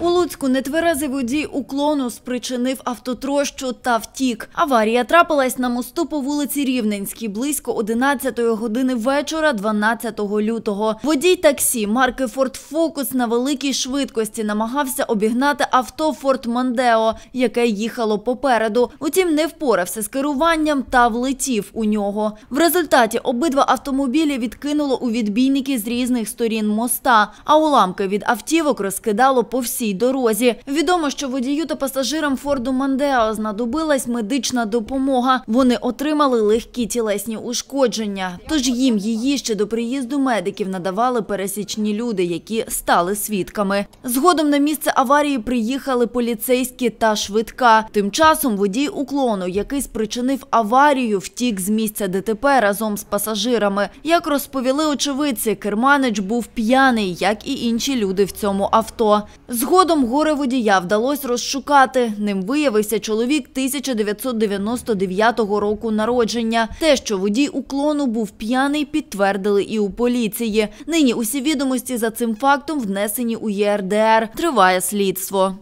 У Луцьку нетверезий водій уклону спричинив автотрощу та втік. Аварія трапилась на мосту по вулиці Рівненській близько 11 години вечора, 12 лютого. Водій таксі марки Форт Фокус на великій швидкості намагався обігнати авто Форт Мандео, яке їхало попереду. Утім, не впорався з керуванням та влетів у нього. В результаті обидва автомобілі відкинуло у відбійники з різних сторін моста, а уламки від автівок розкидало по всій цій дорозі. Відомо, що водію та пасажирам Форду Мандео знадобилась медична допомога. Вони отримали легкі тілесні ушкодження. Тож їм її ще до приїзду медиків надавали пересічні люди, які стали свідками. Згодом на місце аварії приїхали поліцейські та швидка. Тим часом водій уклону, який спричинив аварію, втік з місця ДТП разом з пасажирами. Як розповіли очевидці, керманич був п'яний, як і інші люди в цьому авто. Згодом Згодом горе водія вдалося розшукати. Ним виявився чоловік 1999 року народження. Те, що водій уклону був п'яний, підтвердили і у поліції. Нині усі відомості за цим фактом внесені у ЄРДР. Триває слідство.